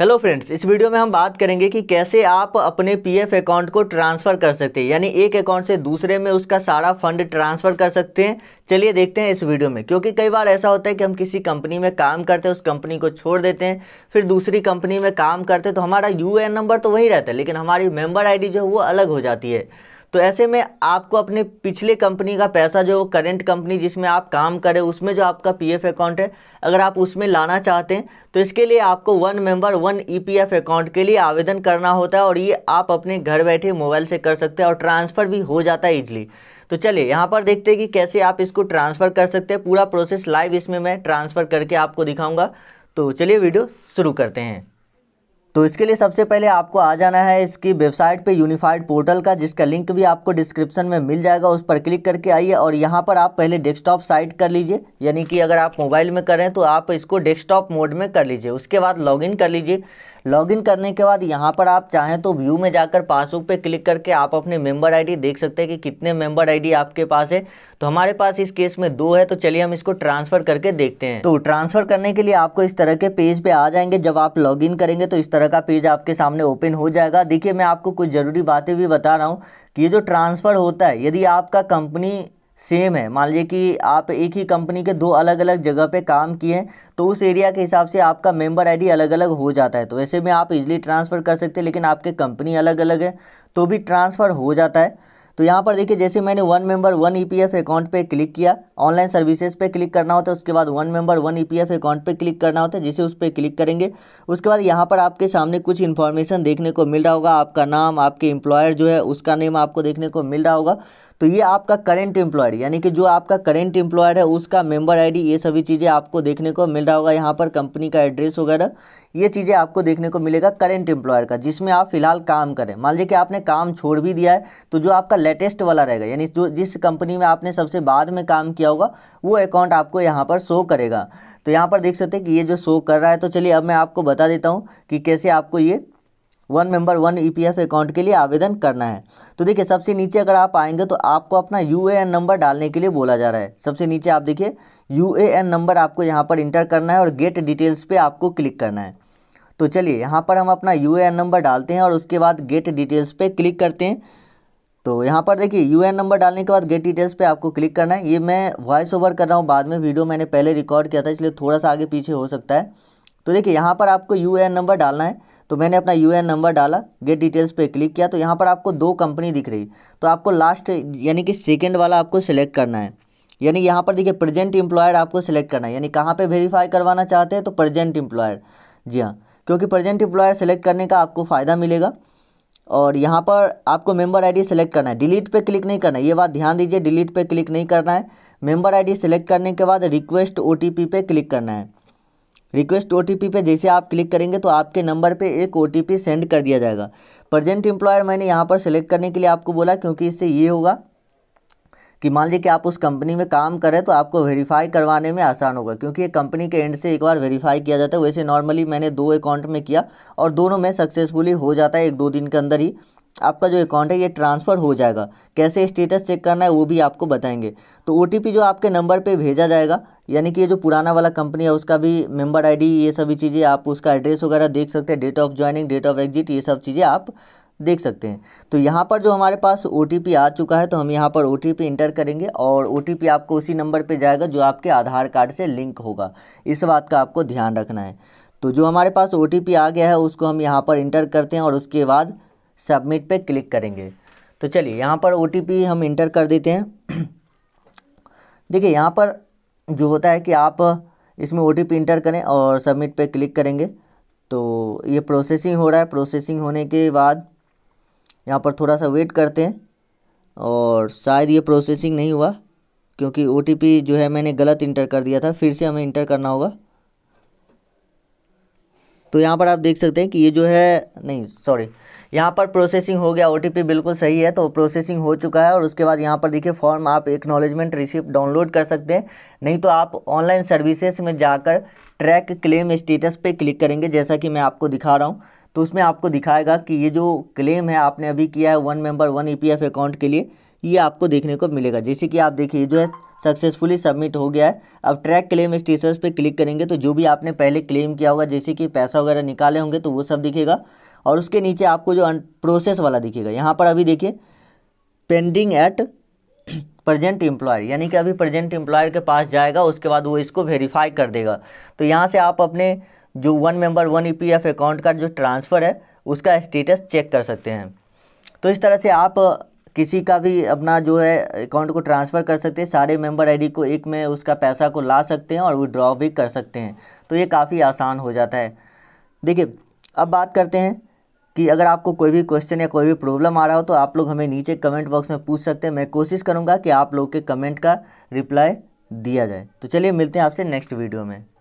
hello friends इस video में हम बात करेंगे कि कैसे आप अपने पीएफ अकाउंट को ट्रांसफ़र कर सकते हैं यानी एक अकाउंट से दूसरे में उसका सारा फंड ट्रांसफ़र कर सकते हैं चलिए देखते हैं इस वीडियो में क्योंकि कई बार ऐसा होता है कि हम किसी कंपनी में काम करते हैं उस कंपनी को छोड़ देते हैं फिर दूसरी कंपनी में काम करते हैं तो हमारा यू नंबर तो वही रहता है लेकिन हमारी मेम्बर आई जो है वो अलग हो जाती है तो ऐसे में आपको अपने पिछले कंपनी का पैसा जो करेंट कंपनी जिसमें आप काम करें उसमें जो आपका पीएफ अकाउंट है अगर आप उसमें लाना चाहते हैं तो इसके लिए आपको one member one EPF account के लिए आवेदन करना होता है और ये आप अपने घर बैठे मोबाइल से कर सकते हैं और ट्रांसफ़र भी हो जाता है ईजिली तो चलिए यहाँ पर देखते हैं कि कैसे आप इसको ट्रांसफ़र कर सकते हैं पूरा प्रोसेस लाइव इसमें मैं ट्रांसफ़र करके आपको दिखाऊंगा तो चलिए वीडियो शुरू करते हैं तो इसके लिए सबसे पहले आपको आ जाना है इसकी वेबसाइट पे यूनिफाइड पोर्टल का जिसका लिंक भी आपको डिस्क्रिप्शन में मिल जाएगा उस पर क्लिक करके आइए और यहाँ पर आप पहले डेस्कटॉप साइट कर लीजिए यानी कि अगर आप मोबाइल में करें तो आप इसको डेस्कटॉप मोड में कर लीजिए उसके बाद लॉगिन कर लीजिए लॉगिन करने के बाद यहाँ पर आप चाहें तो व्यू में जाकर पासबुक पे क्लिक करके आप अपने मेंबर आईडी देख सकते हैं कि कितने मेंबर आईडी आपके पास है तो हमारे पास इस केस में दो है तो चलिए हम इसको ट्रांसफ़र करके देखते हैं तो ट्रांसफ़र करने के लिए आपको इस तरह के पेज पे आ जाएंगे जब आप लॉगिन करेंगे तो इस तरह का पेज आपके सामने ओपन हो जाएगा देखिए मैं आपको कुछ ज़रूरी बातें भी बता रहा हूँ कि ये जो ट्रांसफ़र होता है यदि आपका कंपनी सेम है मान लीजिए कि आप एक ही कंपनी के दो अलग अलग जगह पे काम किए हैं तो उस एरिया के हिसाब से आपका मेंबर आईडी अलग अलग हो जाता है तो वैसे में आप इजीली ट्रांसफ़र कर सकते हैं लेकिन आपके कंपनी अलग अलग है तो भी ट्रांसफ़र हो जाता है तो यहाँ पर देखिए जैसे मैंने one member one E e account पर क्लिक किया ऑनलाइन सर्विसेज पर क्लिक करना होता है उसके बाद one member one E e account पर क्लिक करना होता है जिसे उस पर क्लिक करेंगे उसके बाद यहाँ पर आपके सामने कुछ इन्फॉर्मेशन देखने को मिल रहा होगा आपका नाम आपके एम्प्लॉयर जो है उसका नेम आपको देखने को मिल रहा होगा तो ये आपका करेंट एम्प्लॉयर यानी कि जो आपका करेंट एम्प्लॉयर है उसका मेंबर आईडी ये सभी चीज़ें आपको देखने को मिल रहा होगा यहाँ पर कंपनी का एड्रेस वगैरह ये चीज़ें आपको देखने को मिलेगा करेंट एम्प्लॉयर का जिसमें आप फिलहाल काम करें मान लीजिए कि आपने काम छोड़ भी दिया है तो जो आपका लेटेस्ट वाला रहेगा यानी जो जिस कंपनी में आपने सबसे बाद में काम किया होगा वो अकाउंट आपको यहाँ पर शो करेगा तो यहाँ पर देख सकते हैं कि ये जो शो कर रहा है तो चलिए अब मैं आपको बता देता हूँ कि कैसे आपको ये one member one EPF e account के लिए आवेदन करना है तो देखिए सबसे नीचे अगर आप आएंगे तो आपको अपना यूएएन नंबर डालने के लिए बोला जा रहा है सबसे नीचे आप देखिए यूएएन नंबर आपको यहाँ पर इंटर करना है और गेट डिटेल्स पे आपको क्लिक करना है तो चलिए यहाँ पर हम अपना एन नंबर डालते हैं और उसके बाद गेट डिटेल्स पर क्लिक करते हैं तो यहाँ पर देखिए एन नंबर डालने के बाद गेट डिटेल्स पे आपको क्लिक करना है ये मैं वॉइस ओवर कर रहा हूँ बाद में वीडियो मैंने पहले रिकॉर्ड किया था इसलिए थोड़ा सा आगे पीछे हो सकता है तो देखिए यहाँ पर आपको एन नंबर डालना है तो मैंने अपना यू नंबर डाला गेट डिटेल्स पे क्लिक किया तो यहाँ पर आपको दो कंपनी दिख रही तो आपको लास्ट यानी कि सेकेंड वाला आपको सिलेक्ट करना है यानी यहाँ पर देखिए प्रेजेंट एम्प्लॉयर आपको सिलेक्ट करना है यानी कहाँ पे वेरीफाई करवाना चाहते हैं तो प्रेजेंट एम्प्लॉयर जी हाँ क्योंकि प्रेजेंट एम्प्लॉयर सेलेक्ट करने का आपको फ़ायदा मिलेगा और यहाँ पर आपको मेंबर आईडी सेलेक्ट करना है डिलीट पे क्लिक नहीं करना है ये बात ध्यान दीजिए डिलीट पे क्लिक नहीं करना है मेंबर आईडी सेलेक्ट करने के बाद रिक्वेस्ट ओटीपी पे क्लिक करना है रिक्वेस्ट ओ पे जैसे आप क्लिक करेंगे तो आपके नंबर पे एक ओ सेंड कर दिया जाएगा प्रजेंट एम्प्लॉयर मैंने यहाँ पर सेलेक्ट करने के लिए आपको बोला क्योंकि इससे ये होगा कि मान लीजिए कि आप उस कंपनी में काम करें तो आपको वेरीफाई करवाने में आसान होगा क्योंकि ये कंपनी के एंड से एक बार वेरीफाई किया जाता है वैसे नॉर्मली मैंने दो अकाउंट में किया और दोनों में सक्सेसफुली हो जाता है एक दो दिन के अंदर ही आपका जो अकाउंट है ये ट्रांसफ़र हो जाएगा कैसे स्टेटस चेक करना है वो भी आपको बताएंगे तो ओ जो आपके नंबर पे भेजा जाएगा यानी कि ये जो पुराना वाला कंपनी है उसका भी मेंबर आईडी ये सभी चीज़ें आप उसका एड्रेस वगैरह देख सकते हैं date of joining date of exit ये सब चीज़ें आप देख सकते हैं तो यहाँ पर जो हमारे पास ओ आ चुका है तो हम यहाँ पर ओ इंटर करेंगे और ओ आपको उसी नंबर पर जाएगा जो आपके आधार कार्ड से लिंक होगा इस बात का आपको ध्यान रखना है तो जो हमारे पास ओ आ गया है उसको हम यहाँ पर इंटर करते हैं और उसके बाद सबमिट पे क्लिक करेंगे तो चलिए यहाँ पर ओ हम इंटर कर देते हैं देखिए यहाँ पर जो होता है कि आप इसमें ओ इंटर करें और सबमिट पे क्लिक करेंगे तो ये प्रोसेसिंग हो रहा है प्रोसेसिंग होने के बाद यहाँ पर थोड़ा सा वेट करते हैं और शायद ये प्रोसेसिंग नहीं हुआ क्योंकि ओ जो है मैंने गलत इंटर कर दिया था फिर से हमें इंटर करना होगा तो यहाँ पर आप देख सकते हैं कि ये जो है नहीं सॉरी यहाँ पर प्रोसेसिंग हो गया ओ बिल्कुल सही है तो प्रोसेसिंग हो चुका है और उसके बाद यहाँ पर देखिए फॉर्म आप एक्नॉलेजमेंट रिसिप्ट डाउनलोड कर सकते हैं नहीं तो आप ऑनलाइन सर्विसेज में जाकर ट्रैक क्लेम स्टेटस पे क्लिक करेंगे जैसा कि मैं आपको दिखा रहा हूँ तो उसमें आपको दिखाएगा कि ये जो क्लेम है आपने अभी किया है one member one E account के लिए ये आपको देखने को मिलेगा जैसे कि आप देखिए जो है सक्सेसफुली सबमिट हो गया है अब ट्रैक क्लेम स्टेटस पे क्लिक करेंगे तो जो भी आपने पहले क्लेम किया होगा जैसे कि पैसा वगैरह निकाले होंगे तो वो सब दिखेगा और उसके नीचे आपको जो प्रोसेस वाला दिखेगा यहाँ पर अभी देखिए पेंडिंग एट प्रजेंट एम्प्लॉयर यानी कि अभी प्रेजेंट एम्प्लॉयर के पास जाएगा उसके बाद वो इसको वेरीफाई कर देगा तो यहाँ से आप अपने जो one member one E account का जो ट्रांसफ़र है उसका स्टेटस चेक कर सकते हैं तो इस तरह से आप किसी का भी अपना जो है अकाउंट को ट्रांसफ़र कर सकते हैं सारे मेंबर आईडी को एक में उसका पैसा को ला सकते हैं और विड्रॉ भी कर सकते हैं तो ये काफ़ी आसान हो जाता है देखिए अब बात करते हैं कि अगर आपको कोई भी क्वेश्चन या कोई भी प्रॉब्लम आ रहा हो तो आप लोग हमें नीचे कमेंट बॉक्स में पूछ सकते हैं मैं कोशिश करूँगा कि आप लोग के कमेंट का रिप्लाई दिया जाए तो चलिए मिलते हैं आपसे नेक्स्ट वीडियो में